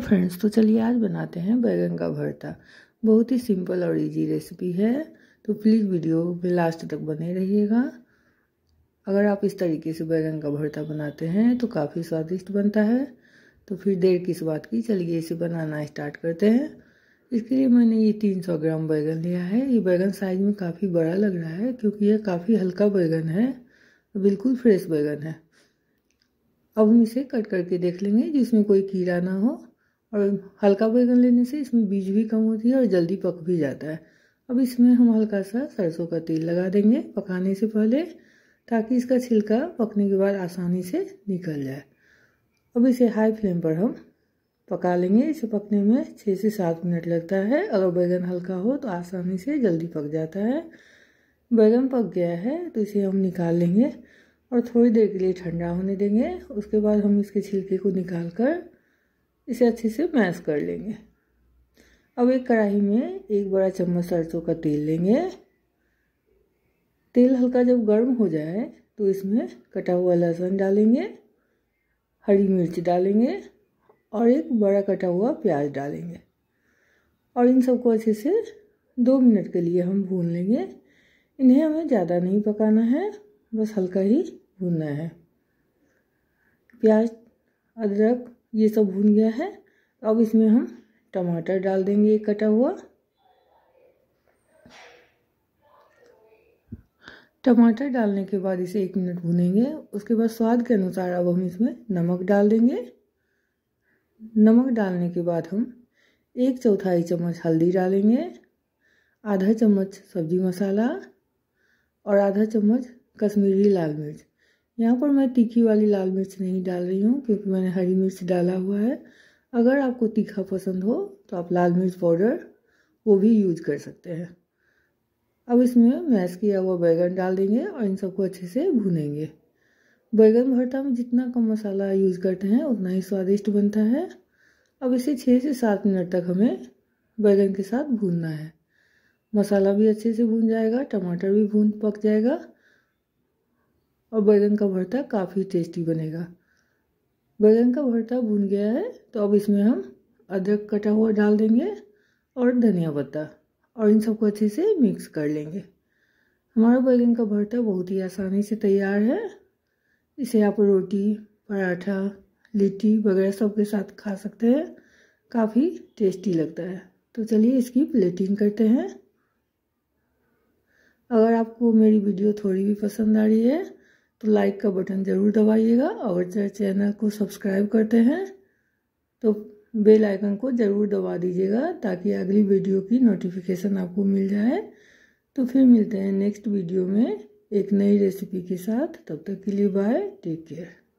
friends तो चलिए आज बनाते हैं बैगन का भरता बहुत ही सिंपल और इजी रेसिपी है तो प्लीज़ वीडियो में लास्ट तक बने रहिएगा अगर आप इस तरीके से बैगन का भरता बनाते हैं तो काफ़ी स्वादिष्ट बनता है तो फिर देर किस बात की चलिए इसे बनाना स्टार्ट करते हैं इसके लिए मैंने ये 300 ग्राम बैगन लिया है ये बैगन साइज़ में काफ़ी बड़ा लग रहा है क्योंकि यह काफ़ी हल्का बैगन है बिल्कुल फ्रेश बैगन है अब हम इसे कट करके देख लेंगे जिसमें कोई कीड़ा ना हो और हल्का बैगन लेने से इसमें बीज भी कम होती है और जल्दी पक भी जाता है अब इसमें हम हल्का सा सरसों का तेल लगा देंगे पकाने से पहले ताकि इसका छिलका पकने के बाद आसानी से निकल जाए अब इसे हाई फ्लेम पर हम पका लेंगे इसे पकने में छः से सात मिनट लगता है अगर बैगन हल्का हो तो आसानी से जल्दी पक जाता है बैगन पक गया है तो इसे हम निकाल लेंगे और थोड़ी देर के लिए ठंडा होने देंगे उसके बाद हम इसके छिलके को निकाल कर इसे अच्छे से मैश कर लेंगे अब एक कढ़ाई में एक बड़ा चम्मच सरसों का तेल लेंगे तेल हल्का जब गर्म हो जाए तो इसमें कटा हुआ लहसुन डालेंगे हरी मिर्च डालेंगे और एक बड़ा कटा हुआ प्याज डालेंगे और इन सबको अच्छे से दो मिनट के लिए हम भून लेंगे इन्हें हमें ज़्यादा नहीं पकाना है बस हल्का ही भूनना है प्याज अदरक ये सब भून गया है अब इसमें हम टमाटर डाल देंगे कटा हुआ टमाटर डालने के बाद इसे एक मिनट भूनेंगे उसके बाद स्वाद के अनुसार अब हम इसमें नमक डाल देंगे नमक डालने के बाद हम एक चौथाई चम्मच हल्दी डालेंगे आधा चम्मच सब्जी मसाला और आधा चम्मच कश्मीरी लाल मिर्च यहाँ पर मैं तीखी वाली लाल मिर्च नहीं डाल रही हूँ क्योंकि मैंने हरी मिर्च डाला हुआ है अगर आपको तीखा पसंद हो तो आप लाल मिर्च पाउडर वो भी यूज कर सकते हैं अब इसमें मैश किया हुआ बैगन डाल देंगे और इन सबको अच्छे से भूनेंगे बैगन भरता में जितना कम मसाला यूज करते हैं उतना ही स्वादिष्ट बनता है अब इसे छः से सात मिनट तक हमें बैगन के साथ भूनना है मसाला भी अच्छे से भून जाएगा टमाटर भी भून पक जाएगा और बैंगन का भरता काफ़ी टेस्टी बनेगा बैगन का भरता भुन गया है तो अब इसमें हम अदरक कटा हुआ डाल देंगे और धनिया पत्ता और इन सबको अच्छे से मिक्स कर लेंगे हमारा बैगन का भरता बहुत ही आसानी से तैयार है इसे आप रोटी पराठा लिट्टी वगैरह सब के साथ खा सकते हैं काफ़ी टेस्टी लगता है तो चलिए इसकी प्लेटिंग करते हैं अगर आपको मेरी वीडियो थोड़ी भी पसंद आ रही है तो लाइक का बटन ज़रूर दबाइएगा और जब चैनल को सब्सक्राइब करते हैं तो बेल आइकन को ज़रूर दबा दीजिएगा ताकि अगली वीडियो की नोटिफिकेशन आपको मिल जाए तो फिर मिलते हैं नेक्स्ट वीडियो में एक नई रेसिपी के साथ तब तक के लिए बाय टेक केयर